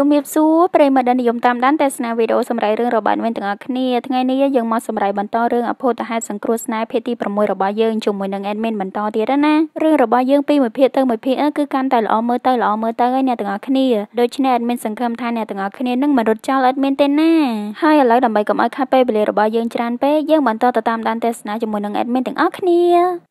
ជំរាបសួរប្រិមិត្តដែលនិយមតាមដានទស្សនាវីដេអូសម្រាប់រឿងរបានវិញទាំងអស់គ្នាថ្ងៃនេះយើងមកសម្រាប់បន្តរឿងអភូតហេតុសង្គ្រោះស្នេហ៍ភាគទី6របស់យើងជាមួយនឹង admin បន្តទៀតណារឿងរបស់យើងពីមួយភាគទៅមួយភាគគឺកាន់តែល្អមើលទៅល្អមើលទៅហើយអ្នកទាំងអស់គ្នាដូច្នេះ admin សង្ឃឹមថាអ្នកទាំងអស់គ្នានឹងមិនរត់ចោល admin ទេណាហើយឥឡូវដើម្បីកុំឲ្យខាត់ពេលវេលារបស់យើងច្រើនពេកយើងបន្តទៅតាមដានទស្សនាជាមួយនឹង admin ទាំងអស់គ្នា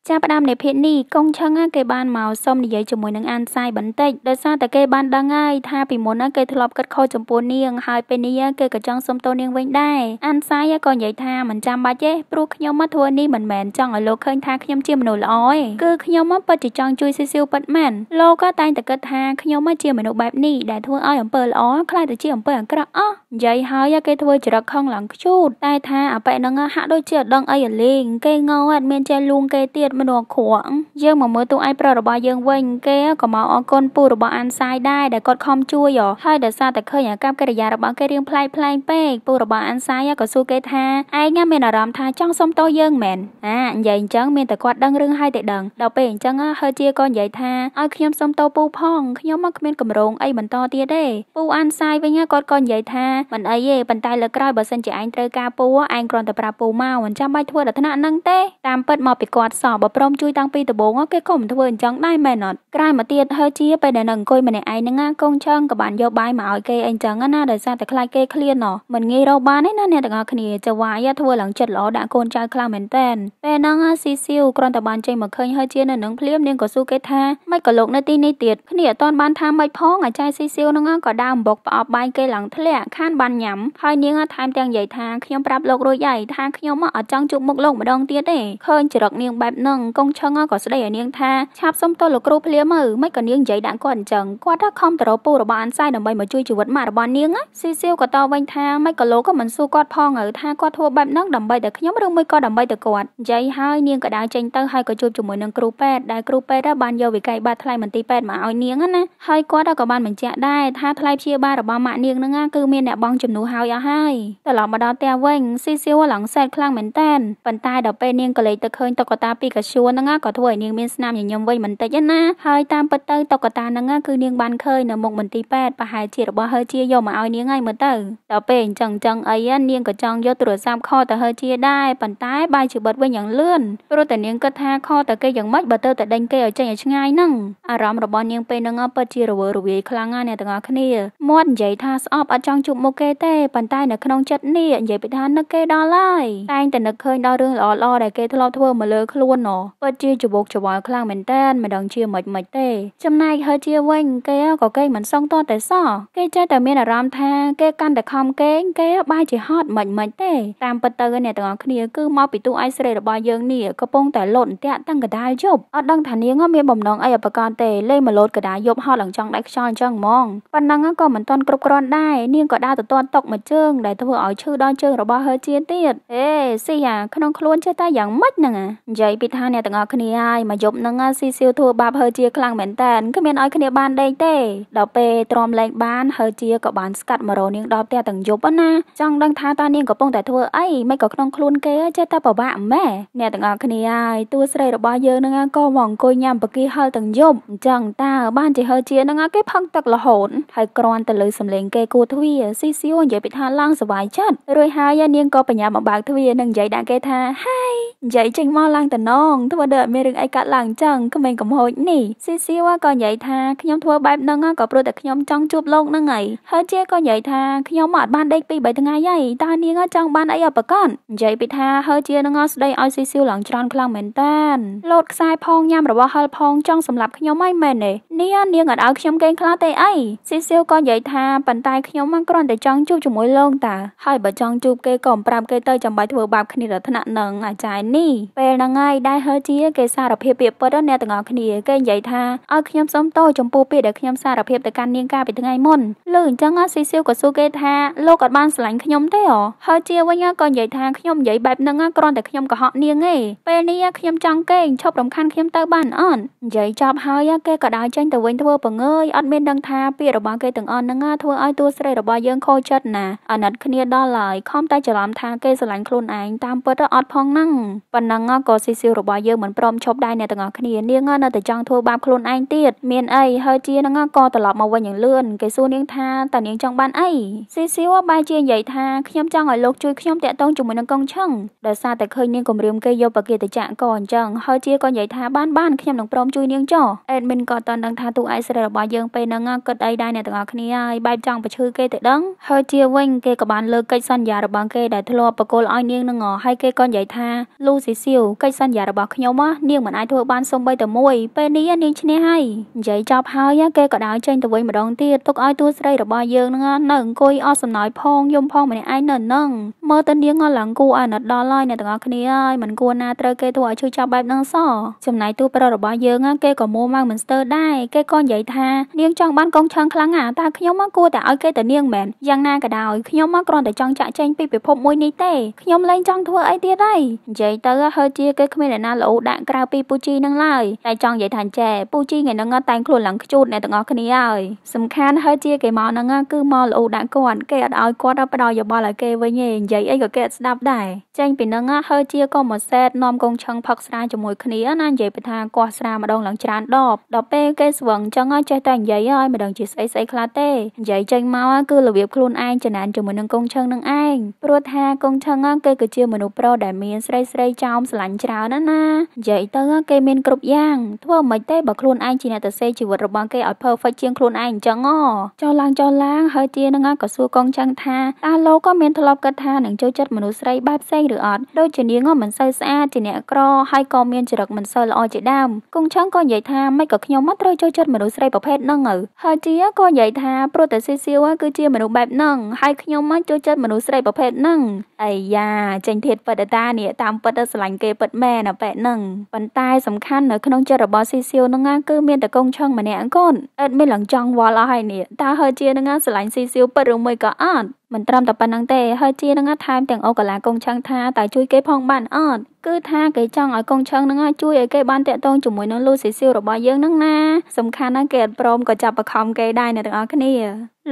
ចាប់ផ្ដើមនៃភាគនេះកងឆឹងគេបានមកសុំនិយាយជាមួយនឹងអានសាយបន្តិចដោយសារតែគេបានដឹងហើយថាពីមុនគេធ្ធ្លាប់គិតខុសចំពោះនាងហើយពេលនេះគេក៏ចង់សុំទោសនាងវិញដែរអានសាយក៏និយាយថាមិនចាំបាច់ទេព្រោះខ្ញុំមកធ្វើនេះមិនមែនចង់ឲ្យលោកឃើញថាខ្ញុំជាមនុស្សល្អទេគឺខ្ញុំមកពិតជាចង់ជួយស៊ីស៊ីវពិតមែនលោកក៏តែងតែគិតថាខ្ញុំមកជាមនុស្សបែបនេះដែលធ្វើឲ្យអំពើល្អខ្លាចទៅជាអំពើអាក្រក់អោះនិយាយហើយគេធ្វើចរិតខឹងឡើងខ្ជូតតែថាអប៉ិនឹងហាក់ដូចជាដឹងអីលេងគេងោអត់មានចេះលួងគេទៀតមនុស្សគ្រងយើងមកមើលទូឯប្រុសរបស់យើងវិញគេក៏មកអរគុណពូរបស់អានសាយដែរដែលគាត់ខំជួយហើយដោយសារតែឃើញអាកប្បកិរិយារបស់គេរៀងប្លែកប្លែកពេកពូរបស់អានសាយក៏សួរគេថាឯងមានអារម្មណ៍ថាចង់សុំទោសយើងមែនអានិយាយអញ្ចឹងមានតែគាត់ដឹងរឿងហើយតែដឹងដល់ពេលអញ្ចឹងហើយជាក៏និយាយថាឲ្យខ្ញុំសុំទោសពូផងខ្ញុំមកគ្មានកម្រងអីបន្តទៀតទេពូអានសាយវិញគាត់ក៏និយាយថាមិនអីទេប៉ុន្តែលើក្រោយបើសិនជាឯងត្រូវការពូឯងគ្រាន់តែប្រាប់ពូមកមិនចាំបាច់ធ្វើដល់ថ្នាក់ហ្នឹងទេតាមពិតមកពីគាត់សោះបើព្រមជួយតាំងពីដំបូងគេក៏មិនធ្វើអញ្ចឹងដែរមែនអត់ក្រោយមកទៀតហើយជាពេលដែលនៅអង្គុយម្នាក់ឯងហ្នឹងកូនឆើងក៏បានយកបាយមកឲ្យគេអីចឹងណាដោយសារតែខ្លាចគេឃ្លានណោះមិនងាយរកបានទេណាអ្នកទាំងអស់គ្នាចវាយធ្វើឡើងចិត្តល្អដាក់កូនចៅខ្លាំងមែនតែនពេលហ្នឹងស៊ីសៀវគ្រាន់តែបានចេញមកឃើញហើយជានៅនឹងភ្លាមនាងក៏សួរគេថាមិនក៏លោកនៅទីនេះទៀតគ្នាអត់ទាន់បានថាមិនផងអាចារ្យស៊ីសៀវហ្នឹងក៏ដើរអំបុកប្រអប់បាយគេឡើងធ្លាក់ខានបានញ៉ាំហើយនាងថែមទាំងនិយាយថាខ្ញុំប្រាប់លោករួចហើយថាខ្ញុំអត់ចង់ជួបមុខលោកម្ដងទៀតទេឃើញចរិតនាងបែបហ្នឹងកងឈឹងក៏ស្ដីឲ្យនាងថាឆាប់សុំទោសលោកគ្រូភ្លាមមើមិនក៏នាងនិយាយដាក់គាត់អញ្ចឹងគាត់ខំទៅរកពូរបស់អានសាយដើម្បីមកជួយជីវិតម៉ាក់របស់នាងស៊ីសៀវក៏តវិញថាមិនក៏លោកក៏មិនសួរគាត់ផងហើយថាគាត់ធ្វើបែបហ្នឹងដើម្បីតែខ្ញុំឬមួយក៏ដើម្បីតែគាត់និយាយហើយនាងក៏ដើរចេញទៅហើយក៏ជួបជាមួយនឹងគ្រូពេទ្យដែលគ្រូពេទ្យបានយកវិក័យបាត់ថ្លៃមន្ទីរពេទ្យមកឲ្យនាងណាហើយគាត់ក៏បានបញ្ជាក់ដែរថាថ្លៃព្យាបាលរបស់ម៉ាក់នាងហ្នឹងគឺមានអ្នកបងជំនួសឲ្យអស់ហើយត្រឡប់មកដល់ផ្ទះវិញស៊ីសៀវឡងសែតខ្លាំងមែនតើប៉ុន្តែដល់ពេលនាងក៏លេចទៅឃើញតុក្កតាពីកាឈួនហ្នឹងក៏ធ្វើឲ្យនាងមានស្នាមញញឹមវិញបន្តិចណាហើយតាមពិតទៅតុក្កតាហ្នឹងគឺនាងបានឃើញនៅមុខមន្ទីរពេទ្យប្រហែលដែលជារបស់ហឺជាយកមកឲ្យនាងហើយមើលទៅដល់ពេលអញ្ចឹងអញ្ចឹងអីនាងក៏ចង់យកទូរស័ព្ទខទៅហឺជាដែរប៉ុន្តែបាយជីវិតវិញយ៉ាងលឿនព្រោះតែនាងគិតថាខទៅគេយ៉ាងម៉េចបើទៅតែដេញគេឲ្យចេញឲ្យឆ្ងាយហ្នឹងអារម្មណ៍របស់នាងពេលហ្នឹងពិតជារវើរវាយខ្លាំងណាស់អ្នកទាំងអស់គ្នាមាត់និយាយថាស្អប់អត់ចង់ជួបមុខគេទេប៉ុន្តែនៅក្នុងចិត្តនេះនិយាយពីថានឹកគេដល់ហើយតែងតែនឹកឃើញដល់រឿងល្អៗដែលគេធ្លាប់ធ្វើមកលើខ្លួនណោះពិតជាច្បុកច្បល់ខ្លាំងមែនតើមិនដឹងជាមិនមិនទេចំណែកហឺជាវិញគេក៏គេមិនសងតតែសោះគេចេះតែមានអារម្មណ៍ថាគេកាន់តែខំកេងគេ បាយជាហត់មិនមិនទេ តាមពិតទៅអ្នកទាំងអស់គ្នាគឺមកពីទូឯស្រីរបស់យើងនេះកំពុងតែលោតអន្ទាក់តាំងកដាលយប់អត់ដឹងថានាង មានបំណងអីអបកនទេលេងមកលោតកដាលយប់ហត់ឡើងចង់ដាច់ខ្យល់អញ្ចឹងហ្មងប៉ុណ្ណឹងក៏មិនទាន់គ្រប់គ្រាន់ដែរនាងក៏ដើរទៅទាត់តុកមួយជើងដែលធ្វើឲ្យឈឺដល់ជើងរបស់ហឺជាទៀតហេស៊ីអាក្នុងខ្លួនចេះតែយ៉ាងម៉េចហ្នឹងនិយាយពីថាអ្នកទាំងអស់គ្នាហើយមកយប់ហ្នឹងស៊ីសៀវធ្វើបាបហឺជាខ្លាំងមែនតើគឺមានឲ្យគ្នាបានដេកទេដល់ពេលទ្រាំលែងបាបានហើយជាក៏បានស្កាត់មករនាងដល់ផ្ទះទាំងយប់ណាចង់ដឹងថាតើនាងកំពុងតែធ្វើអីមិនក៏ក្នុងខ្លួនគេចេះតែពិបាកម៉ែអ្នកទាំងអស់គ្នាហើយតួស្រីរបស់យើងនឹងក៏មកអង្គុយញ៉ាំបកាហលទាំងយប់អញ្ចឹងតើបានជាហលជានឹងគេផឹងទឹករហូតហើយក្រាន់ទៅលើសម្លេងគេគូទ្វាស៊ីសៀវនិយាយពីថាឡើងសុវ័យចិត្តរួចហើយនាងក៏បញ្ញាមកបើកទ្វានឹងនិយាយដាក់គេថាហាយនិយាយចេញមកឡើងតំណងធ្វើដូចអត់មានរឿងអីកាត់ឡើងអញ្ចឹងក្មេងកំហូចនេះស៊ីសៀវក៏និយាយថាខ្ញុំធ្វើបែបហ្នឹងក៏ព្រោះតែខ្ញុំចង់ជួបលោកលោកហ្នឹងហើយហើយជាក៏និយាយថាខ្ញុំមកអត់បានដេកពី3ថ្ងៃហើយតើនាងចង់បានអីអបកននិយាយពីថាហើយជានឹងស្ដីឲ្យស៊ីស៊ីវឡើងច្រើនខ្លាំងមែនតានលោតខ្សែផងញ៉ាំរបស់ហិលផងចង់សម្លាប់ខ្ញុំហើយមែនទេនាងនាងអត់ឲ្យខ្ញុំកេងខ្លាចទេអីស៊ីស៊ីវក៏និយាយថាប៉ុន្តែខ្ញុំមិនគ្រាន់តែចង់ជួបជាមួយលោកតាហើយបើចង់ជួបគេក៏ប្រាប់គេទៅចាំបាច់ធ្វើបាបគ្នាដល់ថ្នាក់នឹងអាចារ្យនេះពេលហ្នឹងហើយដែលហើយជាគេសារភាពពាក្យពិតអ្នកទាំងអស់គ្នាគេនិយាយថាឲ្យខ្ញុំសុំទោសចំពោះពាក្យដែលខ្ញុំសារភាពទៅកាន់នាងកាលពីថ្ងៃមុនមុនលើអញ្ចឹងស៊ីសៀវក៏សួរគេថាលោកអត់បានស្រឡាញ់ខ្ញុំទេហ៎ហើយជាវិញក៏និយាយថាខ្ញុំនិយាយបែបហ្នឹងគ្រាន់តែខ្ញុំកុហកនាងឯងពេលនេះខ្ញុំចង់គេងឈប់រំខានខ្ញុំទៅបានអត់និយាយចប់ហើយគេក៏ដើរចេញទៅវិញធ្វើពងើយអត់មានដឹងថាពាក្យរបស់គេទាំងអស់ហ្នឹងធ្វើឲ្យតួស្រីរបស់យើងខូចចិត្តណាអាណិតគ្នាដល់ឡើយខំតែច្រឡំថាគេស្រឡាញ់ខ្លួនឯងតាមពិតអត់ផងហ្នឹងប៉ុណ្ណឹងក៏ស៊ីសៀវរបស់យើងមិនព្រមឈប់ដែរអ្នកទាំងអស់គ្នានាងនៅតែចង់ធ្វើបាបខ្លួនឯងទៀតមានអីហើយជាហ្នឹងក៏ត្រឡប់មកវិញយ៉ាងលឿនគេសួរនាងថាតើនាងចង់បានអីស៊ីសៀវបែរជានិយាយថាខ្ញុំចង់ឲ្យលោកជួយខ្ញុំតាក់ទងជាមួយនឹងកងឆឹងដោយសារតែឃើញនាងគម្រាមគេយកបកាតិចៈក៏អញ្ចឹងហើយជាក៏និយាយថាបានបានខ្ញុំនឹងព្រមជួយនាងចោះអេដមីនក៏តន់ដឹងថាទូឯកស្រីរបស់យើងពេលហ្នឹងគិតអីដែរអ្នកទាំងអស់គ្នាហើយបែបចង់បញ្ឈឺគេទៅដឹងហើយជាវិញគេក៏បានលើកិច្ចសន្យារបស់គេដែលធ្លាប់បកលឲ្យនាងនឹងហើយគេក៏និយាយថាលូស៊ីសៀវកិច្ចសន្យារបស់ខ្ញុំនាងមិនអាចធ្វើបានសូម្បីតែមួយពេលនេះនាងឈ្នះហើយនិយាយចប់ហើយគេក៏ដើរចេញទៅវិញម្ដងទៀតទុកឲ្យតួស្រីរបស់យើងហ្នឹងនៅអង្គុយអស់សំណើចផងយំផងម្នាក់ឯងនៅហ្នឹងមើលទៅនាងឡើងឡើងគួរឲ្យណិតដល់ហើយអ្នកទាំងអស់គ្នាហើយមិនគួរណាត្រូវគេធ្វើឲ្យឈឺចាប់បែបហ្នឹងសោះចំណែកតួប្រុសរបស់យើងគេក៏មួម៉ៅមិនស្ទើរដែរគេក៏និយាយថានាងចង់បានកងឆឹងខ្លាំងណាស់តើខ្ញុំមកគួរតែឲ្យគេទៅនាងមែនយ៉ាងណាក៏ដោយខ្ញុំមកគ្រាន់តែចង់ចាក់ចែងពីពិភពមួយនេះទេខ្ញុំលែងចង់ធ្វើអីទៀតហើយនិយាយទៅហើជាគេគ្មានអ្នកណាល្អដាក់ក្រៅពីពូជីនឹងឡើយតែចង់និយាយថាអញ្ចេះពូជីថ្ងៃហ្នឹងតែងខ្លួនឡើងខ្ជូតអ្នកទាំងអស់គ្នាហើយសំខាន់ហើយជាគេមកហ្នឹងគឺមកល្អដាក់គាត់គេអត់ឲ្យគាត់ទៅផ្ដោយោបល់ឲ្យគេវិញទេនិយាយអីក៏គេអត់ស្ដាប់ដែរចេញពីហ្នឹងហើជាក៏មកសែតនាំកងឆឹងផឹកស្រាជាមួយគ្នាណានិយាយពីថាគាត់ស្រាម្ដងឡើងច្រើនដបដល់ពេលគេស្វឹងអញ្ចឹងចេះតែនិយាយឲ្យម្ដងជាស្អីស្អីខ្លះទេនិយាយចេញមកគឺរបៀបខ្លួនឯងចំណានជាមួយនឹងកងឆឹងនឹងឯងព្រោះថាកងឆឹងគេគឺជាមនុស្សប្រុសដែល មានស្រីស្រីចោមស្រឡាញ់ច្រើនណាណានិយាយទៅគេមានគ្រប់យ៉ាង ធ្វើមិនទេបើខ្លួនឯងជាអ្នកទៅសេជីវិតរបស់គេឲ្យ perfect ជាងខ្លួនឯងអញ្ចឹងហ៎ចុះឡើងចុះឡើង ហើយជានឹងក៏សួរកងចាំងថាតើលោកក៏មានធ្លាប់គិតថានឹងចូលចិត្តមនុស្សស្រីបែបផ្សេងឬអត់ដូចជានាងមិនសូវស្អាតជាអ្នកក្រហើយក៏មានចរិតមិនសូវល្អជាដើមកងចាំងក៏និយាយថាមិនក៏ខ្ញុំមកត្រូវចូលចិត្តមនុស្សស្រីប្រភេទហ្នឹងហើយជាក៏និយាយថាព្រោះតែស៊ីសៀវគឺជាមនុស្សបែបហ្នឹងហើយខ្ញុំមកចូលចិត្តមនុស្សស្រីប្រភេទហ្នឹងអាយ៉ាចេញធៀបពិតតានេះតាមពិតទៅស្រឡាញ់គេពិតមែនអាប៉ែហ្នឹងប៉ុន្តែសំខាន់នៅក្នុងចិត្តរបស់ស៊ីសៀវហ្នឹងគឺមានតែកងឆឹងម្នាក់កូនអត់មានឡើងចង់វល់អស់ហើយនេះតើហើជានឹងស្រឡាញ់ស៊ីសៀវពិតឬមួយក៏អត់។មិនត្រឹមតែប៉ុណ្្នឹងទេហើយជានឹងថែមទាំងអូកាឡាកុងឆឹងថាតើជួយគេផងបានអត់គឺថាគេចង់ឲ្យកុងឆឹងនឹងជួយឲ្យគេបានតាក់ទងជាមួយនឹងលូស៊ីស៊ីលរបស់យើងនឹងណាសំខាន់ណាគេអត់ព្រមក៏ចាប់បខំគេដែរអ្នកទាំងអស់គ្នា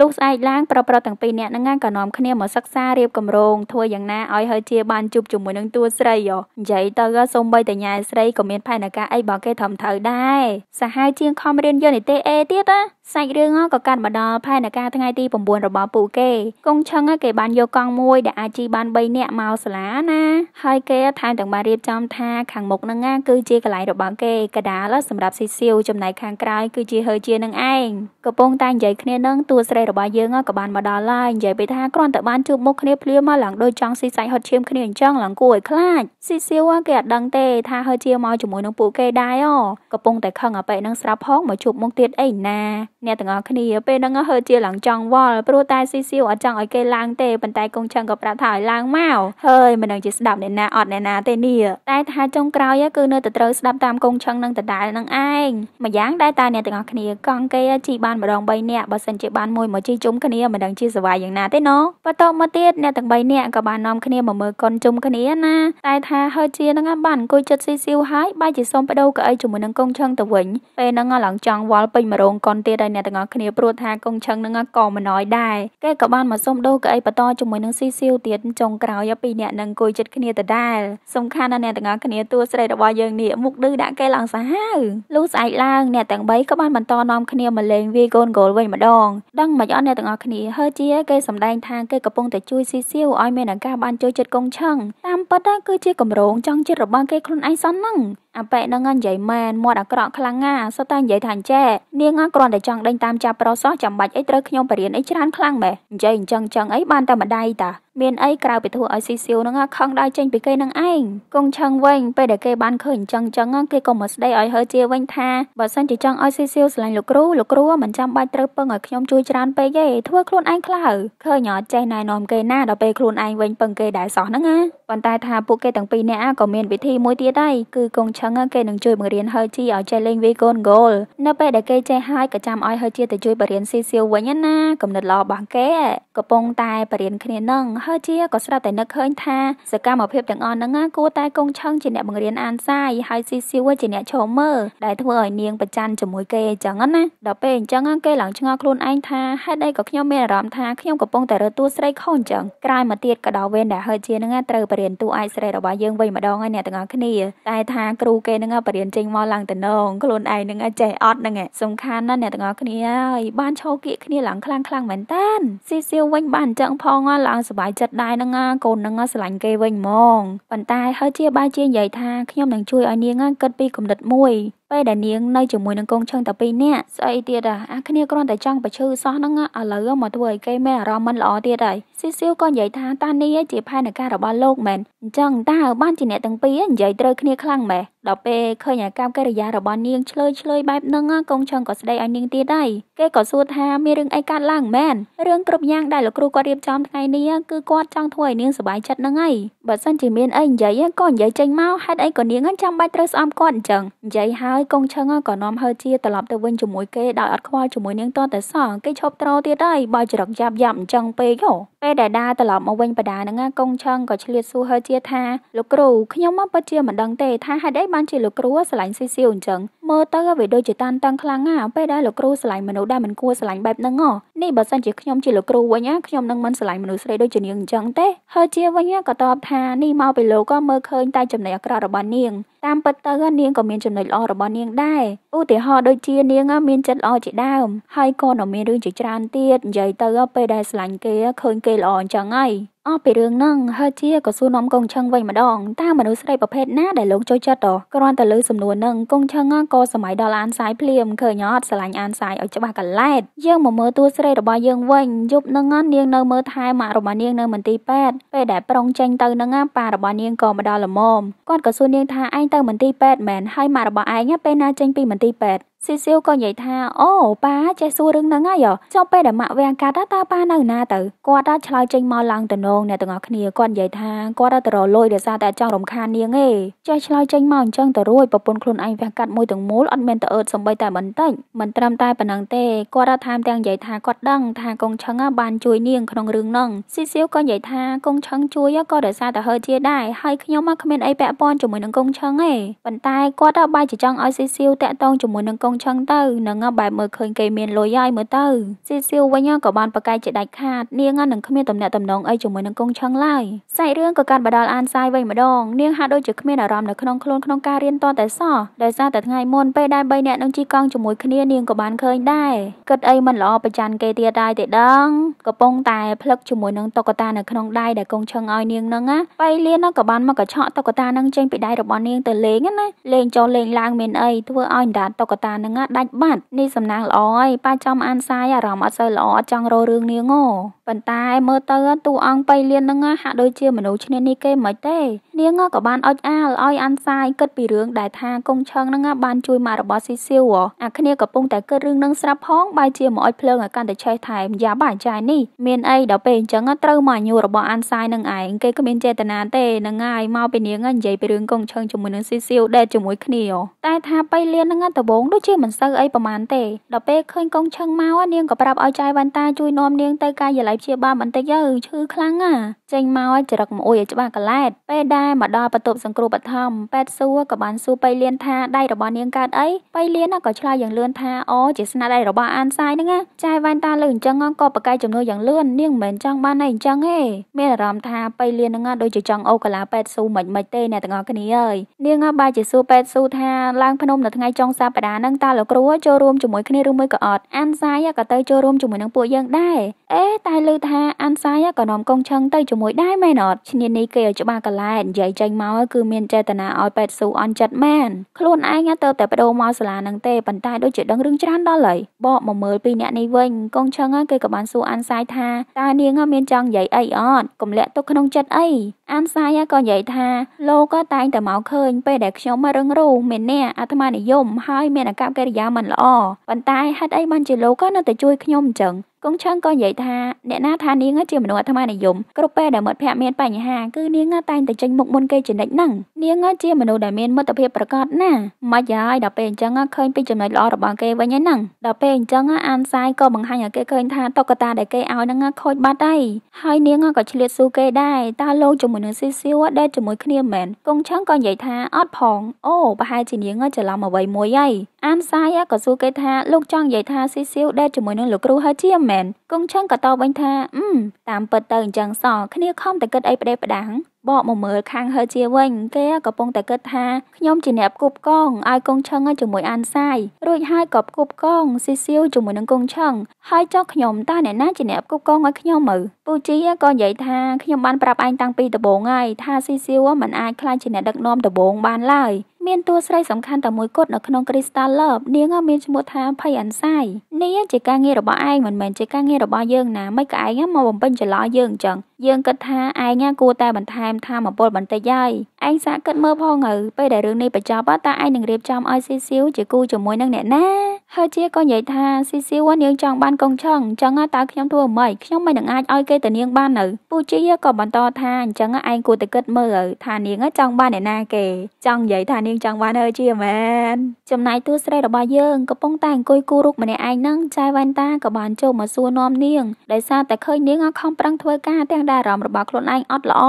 លុះស្អែកឡើងប្រុសប្រុសទាំងពីរនាក់ហ្នឹងក៏នាំគ្នាមកសិក្សារៀបគម្រោងធ្វើយ៉ាងណាឲ្យហើយជាបានជួបជាមួយនឹងតួស្រីយោនិយាយទៅក៏សំបីតញ៉ែស្រីក៏មានផែនការអីបើគេធំត្រូវដែរសាហាវជាងខំរៀនយន្តនីតិអេទៀតណាសាច់រឿងក៏កាត់មកដល់ផែនការថ្ងៃទី9របស់ពួកគេកុងឈឹងគេបានយកកង់មួយដែលអាចជីបាន3នាក់មកសាលាណា ហើយគេថែមទាំងបានរៀបចំថាខាងមុខហ្នឹងណាគឺជាកន្លែងរបស់គេកដាលសម្រាប់ស៊ីសៀវចំណែកខាងក្រោយគឺជាហើជានឹងឯងកំពុងតែនិយាយគ្នានឹងតួស្រីរបស់យើងក៏បានមកដល់ហើយនិយាយពេលថាគ្រាន់តែបានជួបមុខគ្នាភ្លាមមកឡើងដូចចង់ស៊ីសាច់ហត់ឈាមគ្នាអញ្ចឹងឡើងគួរឲ្យខ្លាចស៊ីសៀវគេអត់ដឹងទេថាហើជាមកជាមួយនឹងពួកគេដែរអូកំពុងតែខឹងអប៉ិនឹងស្រាប់ផងមកជួបមុខទៀតអីណាអ្នកទាំងអស់គ្នាពេលហ្នឹងហើជាឡើងចង់វល់ព្រោះតែស៊ីសៀវអត់ចង់ឲ្យគេឡើងទេប៉ុន្តែកូនឆឹងក៏ប្រាប់ថាឲ្យឡើងមកហើយមិនដឹងជាស្ដាប់អ្នកណាអត់អ្នកណាទេនេះតែថាចុងក្រោយគឺនៅតែត្រូវស្ដាប់តាមកូនឆឹងនឹងដដែលនឹងឯងម្យ៉ាងដែរតាអ្នកទាំងអស់គ្នាកង់គេជីបានម្ដង3នាក់បើសិនជាបានមួយមកជីជុំគ្នាមិនដឹងជាសវាយយ៉ាងណាទេណូបន្ទាប់មកទៀតអ្នកទាំង3នាក់ក៏បាននាំគ្នាមកមើលកុនជុំគ្នាណាតែថាហើយជានឹងបានអង្គុយចិត្តស៊ីស៊ីវហើយបែរជាសុំបដូរក៏អីជាមួយនឹងកូនឆឹងទៅវិញពេលហ្នឹងឡើងចង់វល់ពេញមករោងកុនទៀតហើយអ្នកទាំងអស់គ្នាព្រោះថាកូនឆឹងហ្នឹងក៏មិនណយដែរគេក៏បានមកសុំដូក៏អីបន្តជាមួយនឹងស៊ីសៀវទៀតចុងក្រោយពីរអ្នកនឹងអង្គុយជិតគ្នាដដែលសំខាន់ណាស់អ្នកទាំងអស់គ្នាតួស្រីរបស់យើងនេះមុខឌឺដាក់គេឡើងសាហាវលូស្អែកឡើងអ្នកទាំង3ក៏បានបន្តនាំគ្នាមកលេងវាយកូនហ្គោលវិញម្ដងដឹងមិនអត់អ្នកទាំងអស់គ្នាហើជាគេសម្ដែងថាគេកំពុងតែជួយស៊ីសៀវឲ្យមានឱកាសបានចូលចិត្តកងឆឹងតាមពិតគឺជាកម្រងចង់ចិត្តរបស់គេខ្លួនឯងសោះហ្នឹងអប៉ែនឹងនិយាយមែនមាត់អាក្រក់ខ្លាំងណាស់សុទ្ធតែនិយាយថាអញ្ចេះនាងគ្រាន់តែចង់ដេញតាមចាប់ប្រុសសោះចាំបាច់អីត្រូវខ្ញុំបរៀនអីច្រើនខ្លាំងម៉េះនិយាយអញ្ចឹងចឹងអីបានតែម្ដាយតាមានអីក្រៅពីធ្វើឲ្យស៊ីសៀវនឹងខឹងដែរចេញពីគេនឹងឯងគង់ឆឹងវិញពេលដែលគេបានឃើញអញ្ចឹងអញ្ចឹងគេក៏មកស្ដីឲ្យហើជាវិញថាបើសិនជាចង់ឲ្យស៊ីសៀវស្រឡាញ់លោកគ្រូលោកគ្រូមិនចាំបាច់ត្រូវពឹងឲ្យខ្ញុំជួយច្រើនពេកទេធ្វើខ្លួនឯងខ្លៅឃើញអត់ចេះណែនាំគេណាដល់ពេលខ្លួនឯងវិញពឹងគេដែរសោះហ្នឹងណាប៉ុន្តែថាពួកគេទាំងពីរនាក់ក៏មានវិធីមួយទៀតដែរគឺគង់ឆឹងគេនឹងជួយបង្រៀនហើជាឲ្យចេះលេងវាយកូនហ្គោលនៅពេលដែលគេចេះហើយក៏ចាំឲ្យហើជាទៅជួយបរៀនស៊ីសៀវវិញណាកំណត់ល្អរបស់គេកំពុងតែបរៀនគ្នានឹងហើយជាក៏ស្រាប់តែនឹកឃើញថាសកម្មភាពទាំងអស់ហ្នឹងគួរតែកងឆឹងជាអ្នកបង្រៀនអានសាយហើយស៊ីសៀវជាអ្នកឈរមើលដែលធ្វើឲ្យនាងប្រច័នជាមួយគេអញ្ចឹងណាដល់ពេលអញ្ចឹងគេឡើងឆ្ងល់ខ្លួនឯងថាហេតុអីក៏ខ្ញុំមានអារម្មណ៍ថាខ្ញុំកំពុងតែរើតួស្រីខុសអញ្ចឹងក្រោយមកទៀតក៏ដល់វេនដែលហើយជាហ្នឹងត្រូវបរៀនតួឯកស្រីរបស់យើងវិញម្ដងហើយអ្នកទាំងអស់គ្នាតែថាគ្រូគេហ្នឹងបរៀនចេញមកឡើងតំណងខ្លួនឯងហ្នឹងចេះអត់ហ្នឹងសំខាន់ណាស់អ្នកទាំងអស់គ្នាហើយបានឈោគៀកគ្នាឡើងខ្លាំងខ្លាំងមែនតានស៊ីសៀវវិញបានអញ្ចឹងផងឡើងសុបាយចិត្តដែរហ្នឹងណាកូនហ្នឹងស្រឡាញ់គេវិញហ្មងប៉ុន្តែហឺជាបាយជានិយាយថាខ្ញុំនឹងជួយឲ្យនាងគិតពីគំនិតមួយពេលដែលនាងនៅជាមួយនឹងកូនឈឹងតែពីរនាក់ស្អីទៀតអាគ្នាគ្រាន់តែចង់បិឈឺសោះហ្នឹងឥឡូវមកធ្វើឲ្យគេមានអារម្មណ៍មិនល្អទៀតហើយស៊ីសៀវក៏និយាយថាតានេះជាផែនការរបស់លោកមែនអញ្ចឹងតើបានជាអ្នកទាំងពីរនិយាយត្រូវគ្នាខ្លាំងម៉េះដល់ពេលឃើញអាកប្បកិរិយារបស់នាងឆ្លើយឆ្លើយបែបហ្នឹងកូនឈឹងក៏ស្ដីឲ្យនាងទៀតដែរគេក៏សួរថាមានរឿងអីកើតឡើងមែនរឿងគ្រប់យ៉ាងដែលលោកគ្រូគាត់រៀបចំថ្ងៃនេះគឺគាត់ចង់ធ្វើឲ្យនាងសប្បាយចិត្តហ្នឹងហើយបើសិនជាមានអីនិយាយក៏និយាយចេញមកហេតុអីក៏នាងចាំបាច់ត្រូវស្អំគាត់អញ្ចឹងនិយាយហើយហើយកូនឈឹងក៏នាំហើជាត្រឡប់ទៅវិញជាមួយគេដោយអត់ខ្វល់ជាមួយនាងតតែសោះគេឈប់ត្រោទៀតហើយបើចរកយ៉ាប់យ៉ាប់អញ្ចឹងពេកហ៎ពេលដែលដាត្រឡប់មកវិញបដានឹងកូនឈឹងក៏ឆ្លៀតសួរហើជាថាលោកគ្រូខ្ញុំមកពិតជាមិនដឹងទេថាហេតុអីបានជាលោកគ្រូឆ្លាញ់ស៊ីសៀវអញ្ចឹងមើលទៅវាដូចជាតានតឹងខ្លាំងណាស់ពេលដែលលោកគ្រូឆ្លាញ់មនុស្សដែលមិនគួរឆ្លាញ់បែបហ្នឹងហ៎នេះបើសិនជាខ្ញុំជាលោកគ្រូវិញណាខ្ញុំនឹងមិនឆ្លាញ់មនុស្សស្រីដូចជានាងអញ្ចឹងទេហើយជាវិញក៏តបថានេះមកពីលោកក៏មើលឃើញតែចំណុចអាក្រក់របស់នាងតាមពិតទៅនាងក៏មានចំណុចល្អរបស់នាងដែរឧទាហរណ៍ដូចជានាងមានចិត្តល្អជាដើមហើយក៏នៅមានរឿងជាច្រើនទៀតនិយាយទៅពេលដែលឆ្លាញ់គេឃើញគេល្អអញ្ចឹងហើយអស់ពីរឿងហ្នឹងហើយជាក៏សួរនាំកងឆឹងវិញម្ដងតើមនុស្សស្រីប្រភេទណាដែលលោកចូលចិត្តអ្ហ៎គ្រាន់តែលើសំណួរហ្នឹងកងឆឹងក៏សម័យដល់អានសាយភ្លាមឃើញអត់ស្រឡាញ់អានសាយឲ្យច្បាស់កន្លែតយើងមកមើលតួស្រីរបស់យើងវិញ យប់ហ្នឹងនាងនៅមើលថែម៉ាក់របស់នាងនៅមន្ទីរពេទ្យពេលដែលប្រុងចេញទៅហ្នឹងប៉ារបស់នាងក៏មកដល់ល្មមគាត់ក៏សួរនាងថាឯងទៅមន្ទីរពេទ្យមែនហើយម៉ាក់របស់ឯងពេលណាចេញពីមន្ទីរពេទ្យស៊ីសៀវក៏និយាយថាអូប៉ាចេះសួររឿងហ្នឹងហើយចុះពេលដែលម៉ាក់វាងកាត់តើប៉ានៅណាទៅគាត់ដល់ឆ្លើយចេញមកឡើងទៅណោងអ្នកទាំងអស់គ្នាគាត់និយាយថាគាត់ទៅរលួយដោយសារតែចង់រំខាននាងឯងចេះឆ្លើយចេញមកអញ្ចឹងទៅរួចប្រពន្ធខ្លួនឯងវះកាត់មួយទាំងមូលអត់មានតើអឺតសំបីតែបន្តិចមិនត្រឹមតែប៉ុណ្ណឹងទេគាត់ថាមទាំងនិយាយថាគាត់ដឹងថាកងឆឹងបានជួយនាងក្នុងរឿងហ្នឹងស៊ីសៀវក៏និយាយថាកងឆឹងជួយក៏ដោយសារតែហឺជាដែរហើយខ្ញុំមកគ្មានអីពាក់ព័ន្ធជាមួយនឹងកងឆឹងទេប៉ុន្តែគាត់ទៅបាយជាចង់ឲ្យស៊ីសៀវតាក់ទងជាមួយនឹងកងឆឹងទៅនឹងបែបមើលឃើញគេមានលុយហើយមើលទៅស៊ីសៀវវិញក៏បានប្រកែកជាដាច់ខាតនាងនឹងគ្មានតំណែងតំណងអីជាមួយនឹងកុងឆឹងឡើយសាច់រឿងក៏កាន់បដាលអានសាយវិញម្ដងនាងហាក់ដូចជាគ្មានអារម្មណ៍នៅក្នុងខ្លួនក្នុងការរៀនតតែសោះដោយសារតែថ្ងៃមុនពេលដែល3នាក់នឹងជីកង់ជាមួយគ្នានាងក៏បានឃើញដែរគិតអីមិនល្អប្រច័នគេទៀតដែរទេដឹងកំពុងតែផ្លឹកជាមួយនឹងតុក្កតានៅក្នុងដៃដែលកុងឆឹងឲ្យនាងនឹងណាបៃលៀនក៏បានមកកឆក់តុក្កតានឹងចេញពីដៃរបស់នាងទៅលេងណាលេងចុះលេងឡើងមានអីធ្វើឲ្យដានតុក្កតានឹងដាច់បាត់នេះសំណាងល្អហើយប៉ាចំអានសាយអារម្មណ៍អត់សូវល្អអត់ចង់រោរឿងនាងហ៎ប៉ុន្តែមើលទៅតួអង្គពិតបីលាននឹងហាក់ដូចជាមនុស្សឈ្នានីសគេមិនទេ នាងក៏បានអុចអាលឲ្យអាន់សាយគិតពីរឿងដែលថាកុងឆឹងនឹងបានជួយម៉ាក់របស់ស៊ីសៀវអាគ្នាក៏ពុំតែគិតរឿងនឹងស្រាប់ផងបែរជាមកអុចភ្លើងឲ្យកាន់តែឆេះថែមយ៉ាបាចាយនេះមានអីដល់ពេលអញ្ចឹងត្រូវមកញូរបស់អាន់សាយនឹងឯងគេគ្មានចេតនាទេនឹងហើយមកពីនាងនិយាយពីរឿងកុងឆឹងជាមួយនឹងស៊ីសៀវដែលជាមួយគ្នា តែថាបីលាននឹងដំបងដូចជាមិនសូវអីប្រហែលទេដល់ពេលឃើញកុងឆឹងមកនាងក៏ប្រាប់ឲ្យចាយវ៉ាន់តាជួយនាំនាងទៅកាយឡៃព្យាបាលបន្តិចទៅឈឺខ្លាំងណាចេញមកចរិកមួយឲ្យច្បាស់កលែតពេលដែលមកដល់បន្ទប់សង្គ្រោះបឋមពេទ្យសួរក៏បានសួរបៃលៀនថាដៃរបស់នាងកើតអីបៃលៀនក៏ឆ្លើយយ៉ាងលឿនថាអូជាស្នាដៃរបស់អានសាយហ្នឹងណាចាយវ៉ាន់តាលើអញ្ចឹងក៏ប្រកែកចំនួនយ៉ាងលឿននាងមិនមែនចង់បានអីអញ្ចឹងទេមានអារម្មណ៍ថាបៃលៀនហ្នឹងដូចជាចង់អូកាឡាពេទ្យសួរមិនមិនទេអ្នកទាំងអស់គ្នាអើយនាងបែរជាសួរពេទ្យសួរថាឡើងភ្នំនៅថ្ងៃចុងសប្តាហ៍ហ្នឹងតើលោកគ្រូចូលរួមជាមួយគ្នាឬមួយក៏អត់អានសាយក៏ទៅចូលរួមជាមួយនឹងពួកយើងដែរអេតែលើថាអានសាយក៏នាំកងឈងទៅជាមួយដែរមែនអត់ឈ្នានីគេឲ្យច្បាស់កលែតនិយាយចេញមកគឺមានចេតនាឲ្យប៉ែតស៊ូអន់ចិត្តមែនខ្លួនឯងទៅតែបដូរមកសាលានឹងទេប៉ុន្តែដូចជាដឹងរឿងច្រើនដល់ហើយបកមកមើលពីអ្នកនេះវិញកងឈឹងគេក៏បានសួរអានសាយថាតើនាងមានចង់និយាយអីអត់កុំលាក់ទុកក្នុងចិត្តអីអានសាយក៏និយាយថាលោកក៏តែងតែមកឃើញ ពេលដែលខ្ញុំមករឹងរូមានអ្នកអាត្មានិយមហើយមានអាកប្បកិរិយាមិនល្អប៉ុន្តែហេតុអីបានជាលោកក៏នៅតែជួយខ្ញុំអញ្ចឹងកងឆឹងក៏និយាយថាអ្នកណាថានាងជាមនុស្សអាត្មានិយមគ្រប់ពេលដែលមិត្តភក្តិមានបញ្ហាគឺនាងតែងតែចេញមុខមុនគេជានិច្ចហ្នឹងនាងជាមនុស្សដែលមានមិត្តភាពប្រកបណាស់ម៉េចហើយដល់ពេលអញ្ចឹងឃើញពីចំណុចល្អរបស់គេវិញហ្នឹងដល់ពេលអញ្ចឹងអានសាយក៏បង្ហាញឲ្យគេឃើញថាតុក្កតាដែលគេឲ្យហ្នឹងខូចបាត់ហើយហើយនាងក៏ឆ្លៀតស៊ូគេដែរតើលោកជាមួយនឹងស៊ីសៀវដែលជាមួយគ្នាមែនកងឆឹងក៏និយាយថាអត់ផងអូប្រហែលជានាងច្រឡំអ្វីមួយហើយអានសាយក៏សួរគេថាលោកចង់និយាយថាស៊ីសៀវដែលជាមួយនឹងលោកគ្រូហើយជាមែនកងឆឹងក៏តបវិញថាអឺតាមពិតទៅអញ្ចឹងសោះគ្នាខំតែគិតអីផ្ដេសផ្ដាំងបកមកមើលខាងហើជាវិញគេកំពុងតែគិតថាខ្ញុំជាអ្នកផ្គប់កងឲ្យកងឆឹងជាមួយអានសាយរួចហើយក៏ផ្គប់កងស៊ីសៀវជាមួយនឹងកងឆឹងហើយចុះខ្ញុំតើអ្នកណាជាអ្នកផ្គប់កងឲ្យខ្ញុំមើលពូជីក៏និយាយថាខ្ញុំបានប្រាប់ឯងតាំងពីដំបូងហើយថាស៊ីសៀវមិនអាចខ្លាចជាអ្នកដឹកនាំដំបូងបានឡើយមានតួស្រីសំខាន់តែមួយគត់នៅក្នុង Crystal Love នាងមានឈ្មោះថាភ័យអន្សាយនាងជាការងាររបស់ឯងមិនមែនជាការងាររបស់យើងណាមិនក៏ឯងមកបំពេញច្រឡោយើងអញ្ចឹងយើងគិតថាឯងគួរតែបន្ថែមថាមពលបន្តិចហើយឯងសាកគិតមើលផងទៅពេលដែលរឿងនេះបញ្ចប់តើឯងនឹងរៀបចំឲ្យស៊ីស៊ីវជាគូជាមួយនឹងអ្នកណាហើយជាក៏និយាយថាស៊ីស៊ីវនាងចង់បានកងឆឹងអញ្ចឹងតើខ្ញុំធ្វើម៉េចខ្ញុំមិននឹងអាចឲ្យគេទៅនាងបាននៅពូជាក៏បន្តថាអញ្ចឹងឯងគួរតែគិតមើលថានាងចង់បានអ្នកណាគេចង់និយាយថានាងយើងចង់បានហើយជាមែនចំណែកតួស្រីរបស់យើងកំពុងតែអង្គុយគូរូបម្នាក់ឯងហ្នឹងចៅវ៉ែនតាក៏បានចូលមកសួរនាំនាងដោយសារតែឃើញនាងអត់ខំប្រឹងធ្វើការទាំងដែរអារម្មណ៍របស់ខ្លួនឯងអត់ល្អ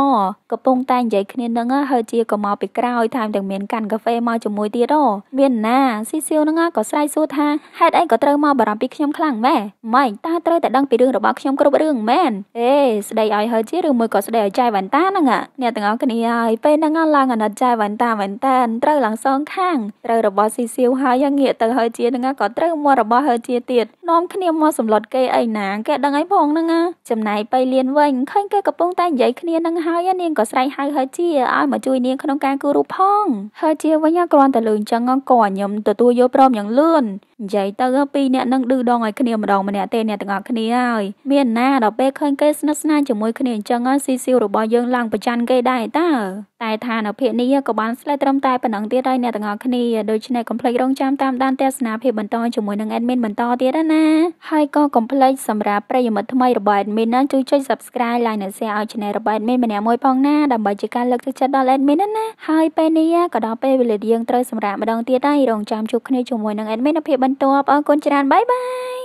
កំពុងតែនិយាយគ្នានឹងហើយជាក៏មកពីក្រោយថែមទាំងមានកាន់កាហ្វេមកជាមួយទៀតហ៎មានណាស៊ីសៀវហ្នឹងក៏ស្រែកសួរថាហេតុអីក៏ត្រូវមកបារម្ភពីខ្ញុំខ្លាំងម៉ែម៉េចតើត្រូវតែដឹងពីរឿងរបស់ខ្ញុំគ្រប់រឿងមែនអេស្ដីឲ្យហើយជាឬមួយក៏ស្ដីឲ្យចៅវ៉ែនតាហ្នឹងអ្នកទាំងអស់គ្នាហើយពេលហ្នឹងឡើងអាណិតចៅវ៉ែនតាវ៉ែនតាត្រូវត្រូវឡើងសងខាងត្រូវរបស់ស៊ីសៀវហើយងាកទៅហើយជានឹងក៏ត្រូវមករបស់ហើយជាទៀតនាំគ្នាមកសម្លុតគេអីណាគេដឹងអីផងហ្នឹងចំណែកបៃលៀនវិញឃើញគេកំពុងតែនិយាយគ្នានឹងហើយនាងក៏ស្រែកហៅហើយជាឲ្យមកជួយនាងក្នុងការគូររូបផងហើយជាវិញគ្រាន់តែលឺអញ្ចឹងក៏ញឹមទទួលយកព្រមយ៉ាងលឿននិយាយទៅពីរអ្នកនឹងឌឺដងឲ្យគ្នាម្ដងម្នាក់ទេអ្នកទាំងអស់គ្នាហើយមានណាដល់ពេលឃើញគេស្និទ្ធស្នាលជាមួយគ្នាអញ្ចឹងស៊ីស៊ីវរបស់យើងឡើងប្រច័នគេដែរតើតែឋានភាពនេះក៏បានស្លេតត្រឹមតែប៉ុណ្ណឹងទៀតហើយអ្នកទាំងអស់គ្នាដូច្នេះកុំភ្លេចរងចាំតាមដានទស្សនាភាពបន្តជាមួយនឹង admin បន្តទៀតណា ហើយក៏កុំភ្លេចសម្រាប់ប្រិយមិត្តថ្មីរបស់ admin ណាជួយចុច subscribe like និង share ឲ្យ channel របស់ admin ម្នាក់មួយផងណាដើម្បីជាការលើកទឹកចិត្តដល់ admin ណាហើយពេលនេះក៏ដល់ពេលវេលាយើងត្រូវសម្រាប់ម្ដងទៀតហើយរងចាំជួបគ្នាជាមួយនឹង admin ភាពបន្ទាប់អរគុណច្រើនបាយបាយ